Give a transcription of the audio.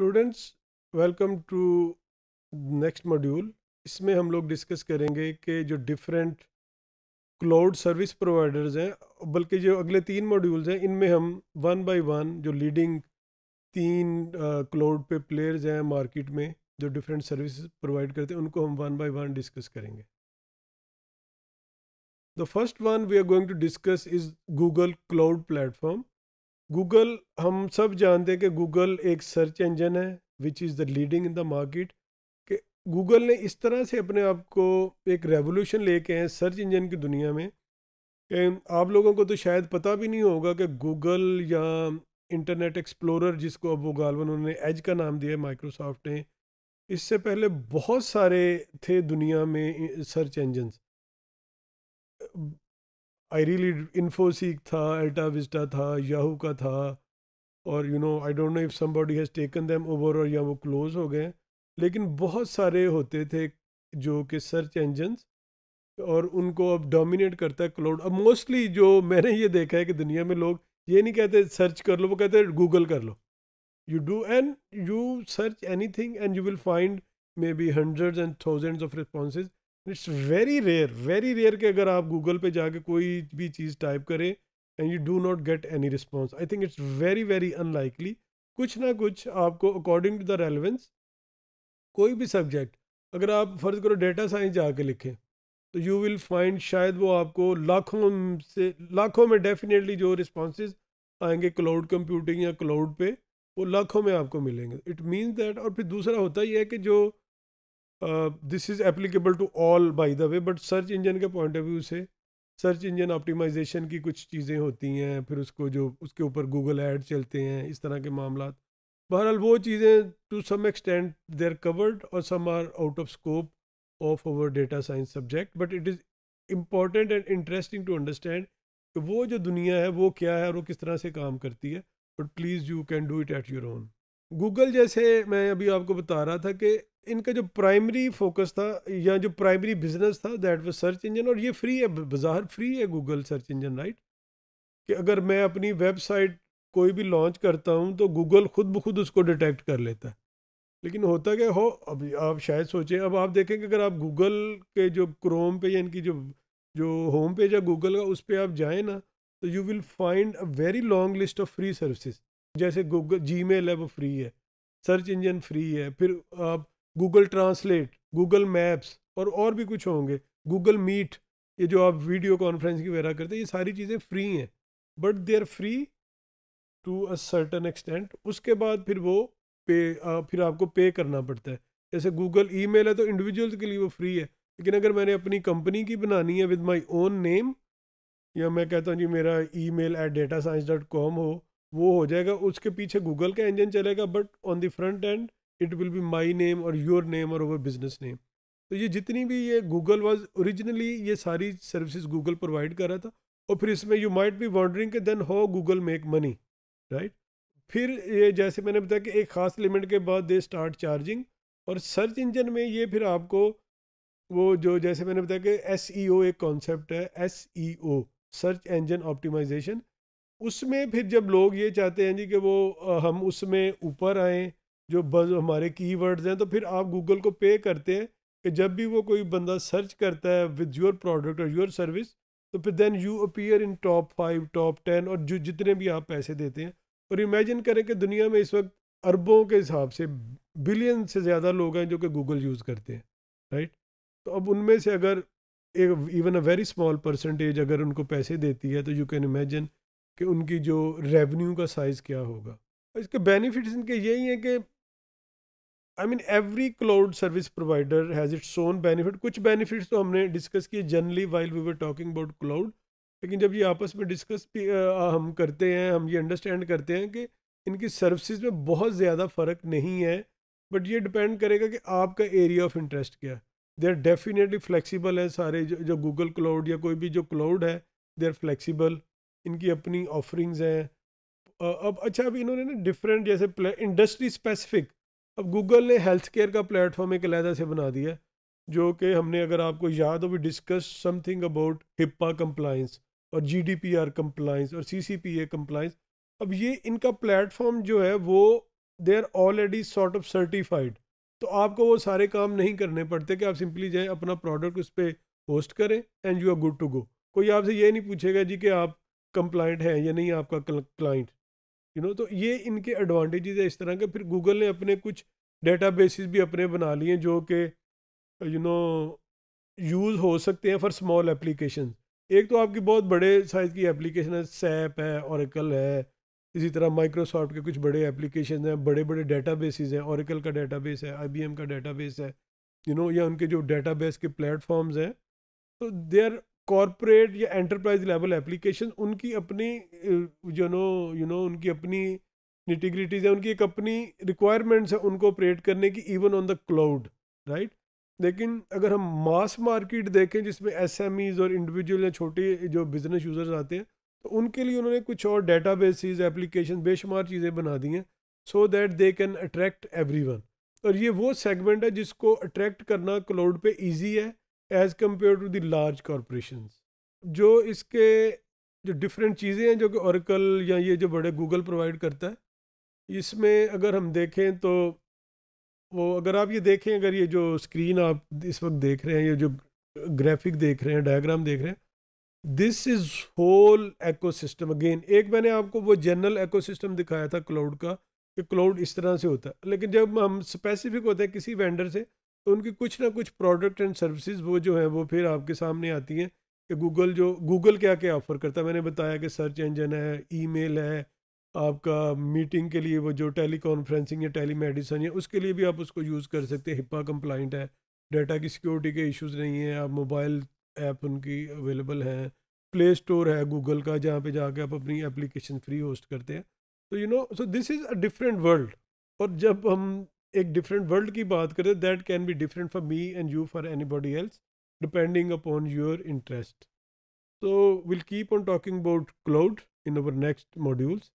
students welcome to next module इसमें हम लोग डिस्कस करेंगे कि जो डिफरेंट क्लाउड सर्विस प्रोवाइडर्स हैं बल्कि जो अगले तीन मॉड्यूल्स हैं इनमें हम वन बाय वन जो लीडिंग तीन क्लाउड पे प्लेयर्स हैं मार्केट में जो डिफरेंट सर्विस प्रोवाइड करते हैं उनको हम वन बाय वन डिस्कस करेंगे the first one we are going to discuss is Google cloud platform Google हम सब जानते हैं कि गूगल एक सर्च इंजन है which is the leading in the market कि गूगल ने इस तरह से अपने आप को एक रेवोल्यूशन लेके हैं सर्च इंजन की दुनिया में आप लोगों को तो शायद पता भी नहीं होगा कि गूगल या इंटरनेट एक्सप्लोरर जिसको अब वो गालवन उन्होंने एज का नाम दिया है माइक्रोसॉफ्ट ने इससे पहले बहुत सारे थे दुनिया में search engine earlier Infoseek था एल्टा विस्टा था याहू का था और you know I don't know if somebody has taken them over और या वो क्लोज हो गए लेकिन बहुत सारे होते थे जो कि सर्च इंजन्स और उनको अब डोमिनेट करता है क्लाउड अब मोस्टली जो मैंने ये देखा है कि दुनिया में लोग ये नहीं कहते सर्च कर लो वो कहते हैं गूगल कर लो you do and you search anything and you will find maybe hundred and thousands of responses it's very rare very rare कि अगर आप गूगल पे जाके कोई भी चीज़ टाइप करें and you do not get any response I think it's very very unlikely कुछ ना कुछ आपको अकॉर्डिंग टू द रेलिवेंस कोई भी सब्जेक्ट अगर आप फ़र्ज़ करो डेटा साइंस जाके लिखें तो यू विल फाइंड शायद वो आपको लाखों से लाखों में डेफिनेटली जो रिस्पॉन्सेज आएंगे क्लाउड कंप्यूटिंग या क्लाउड पे वो लाखों में आपको मिलेंगे इट मीन्स दैट और फिर दूसरा होता ही है कि जो this is applicable to all by the way but search engine के पॉइंट ऑफ व्यू से सर्च इंजन ऑप्टिमाइजेशन की कुछ चीज़ें होती हैं फिर उसको जो उसके ऊपर गूगल ऐड चलते हैं इस तरह के मामला बहरहाल वो चीज़ें to some extent they are covered और some are out of scope of our data science subject but it is important and interesting to understand कि वो जो दुनिया है वो क्या है और वो किस तरह से काम करती है but please you can do it at your own Google जैसे मैं अभी आपको बता रहा था कि इनका जो प्राइमरी फोकस था या जो प्राइमरी बिजनेस था दैट वाज सर्च इंजन और ये फ्री है बाजार फ्री है गूगल सर्च इंजन राइट कि अगर मैं अपनी वेबसाइट कोई भी लॉन्च करता हूँ तो गूगल खुद ब खुद उसको डिटेक्ट कर लेता है लेकिन होता क्या हो अभी आप शायद सोचें अब आप देखें कि अगर आप गूगल के जो क्रोम पे या इनकी जो जो होम पेज है गूगल का उस पर आप जाएँ ना तो you will find a very long list of free services जैसे गूगल जी है वो फ्री है सर्च इंजन फ्री है फिर आप गूगल ट्रांसलेट गूगल मैप्स और और भी कुछ होंगे गूगल मीट ये जो आप वीडियो कॉन्फ्रेंस की वगैरह करते हैं ये सारी चीज़ें फ्री हैं but they are free to a certain extent उसके बाद फिर वो पे आ, फिर आपको पे करना पड़ता है जैसे गूगल ई है तो इंडिविजुअल्स के लिए वो फ्री है लेकिन अगर मैंने अपनी कंपनी की बनानी है विद माई ओन नेम या मैं कहता हूँ जी मेरा e mail at data science dot com हो वो हो जाएगा उसके पीछे गूगल का इंजन चलेगा but on the front end it will be my name और योर नेम और ओवर बिजनेस नेम तो ये जितनी भी ये गूगल वॉज ओरिजिनली ये सारी सर्विसेज गूगल प्रोवाइड कर रहा था और फिर इसमें यू माइट बी वॉन्डरिंग के then how Google make money right फिर ये जैसे मैंने बताया कि एक ख़ास लिमिट के बाद दे स्टार्ट चार्जिंग और सर्च इंजन में ये फिर आपको वो जो जैसे मैंने बताया कि एस ई ओ एक कॉन्सेप्ट है S E O search engine optimisation उसमें फिर जब लोग ये चाहते हैं जी कि वो हम उसमें ऊपर आएँ जो बज हमारे कीवर्ड्स हैं तो फिर आप गूगल को पे करते हैं कि जब भी वो कोई बंदा सर्च करता है विद योर प्रोडक्ट और योर सर्विस तो फिर then you appear in top five top ten और जो जितने भी आप पैसे देते हैं और इमेजिन करें कि दुनिया में इस वक्त अरबों के हिसाब से बिलियन से ज़्यादा लोग हैं जो कि गूगल यूज़ करते हैं राइट तो अब उनमें से अगर एक even a very small percentage अगर उनको पैसे देती है तो यू कैन इमेजिन कि उनकी जो रेवेन्यू का साइज़ क्या होगा इसके बेनिफिट्स इनके यही हैं कि I mean every cloud service provider has its own benefit कुछ बेनिफिट्स तो हमने डिस्कस किए generally while we were talking about cloud लेकिन जब ये आपस में डिस्कस भी हम करते हैं हम ये अंडरस्टैंड करते हैं कि इनकी सर्विसेज में बहुत ज़्यादा फ़र्क नहीं है बट ये डिपेंड करेगा कि आपका एरिया ऑफ इंटरेस्ट क्या है दे आर डेफिनेटली फ्लैक्सीबल है सारे जो जो गूगल क्लाउड या कोई भी जो क्लाउड है दे आर फ्लैक्सीबल इनकी अपनी ऑफरिंग्स हैं अब अच्छा अब इन्होंने ना डिफरेंट जैसे इंडस्ट्री स्पेसिफिक अब गूगल ने हेल्थ केयर का प्लेटफॉर्म एक अलहदा से बना दिया जो कि हमने अगर आपको याद हो भी discuss something about HIPAA compliance और G D P R compliance और C C P A compliance अब ये इनका प्लेटफॉर्म जो है वो they are already sort of certified तो आपको वो सारे काम नहीं करने पड़ते कि आप सिंपली जाएँ अपना प्रोडक्ट उस पर होस्ट करें and you are good to go कोई आपसे ये नहीं पूछेगा जी कि आप कंप्लाइंट हैं या नहीं आपका क्लाइंट यू नो तो ये इनके एडवांटेजेस है इस तरह के फिर गूगल ने अपने कुछ डेटा भी अपने बना लिए जो कि यू नो यूज़ हो सकते हैं फॉर स्मॉल एप्लीकेशन एक तो आपकी बहुत बड़े साइज़ की एप्लीकेशन है सैप है औरकल है इसी तरह माइक्रोसॉफ्ट के कुछ बड़े एप्लीकेशन हैं बड़े बड़े डेटा हैं औरकल का डाटा बेस है आई का डाटा बेस है यू you नो know, या उनके जो डाटा बेस के प्लेटफॉर्म्स हैं तो दे आर कॉरपोरेट या एंटरप्राइज लेवल एप्लीकेशन उनकी अपनी जो नो यू नो उनकी अपनी निटिग्रिटीज है उनकी एक अपनी रिक्वायरमेंट्स है उनको ऑपरेट करने की even on the cloud right लेकिन अगर हम मास मार्केट देखें जिसमें एस और इंडिविजुअल या छोटे जो बिजनेस यूज़र्स आते हैं तो उनके लिए उन्होंने कुछ और डेटा बेसिस एप्लीकेशन बेशुमार चीज़ें बना दी हैं so that they can attract every और ये वो सेगमेंट है जिसको अट्रैक्ट करना क्लाउड पे ईजी है as compare to the large corporation जो इसके जो डिफरेंट चीज़ें हैं जो कि औरकल या ये जो बड़े गूगल प्रोवाइड करता है इसमें अगर हम देखें तो वो अगर आप ये देखें अगर ये जो स्क्रीन आप इस वक्त देख रहे हैं ये जो ग्राफिक देख रहे हैं डायग्राम देख रहे हैं this is whole ecosystem again एक मैंने आपको वो जनरल एकोसिस्टम दिखाया था क्लाउड का कि क्लाउड इस तरह से होता है लेकिन जब हम स्पेसिफिक होते हैं किसी वेंडर से तो उनकी कुछ ना कुछ प्रोडक्ट एंड सर्विसेज वो जो हैं वो फिर आपके सामने आती हैं कि गूगल जो गूगल क्या क्या ऑफ़र करता है मैंने बताया कि सर्च इंजन है ईमेल है आपका मीटिंग के लिए वो जो टेली कॉन्फ्रेंसिंग या टेली मेडिसन है उसके लिए भी आप उसको यूज़ कर सकते हैं हिप्पा कंप्लाइंट है डाटा की सिक्योरिटी के इश्यूज नहीं है आप मोबाइल ऐप उनकी अवेलेबल हैं प्ले स्टोर है गूगल का जहाँ पे जाके आप अपनी एप्लीकेशन फ्री होस्ट करते हैं तो you know so this is a different world और जब हम एक डिफरेंट वर्ल्ड की बात करें that can be different for me and you for anybody else depending upon your interest so will keep on talking about cloud in our next modules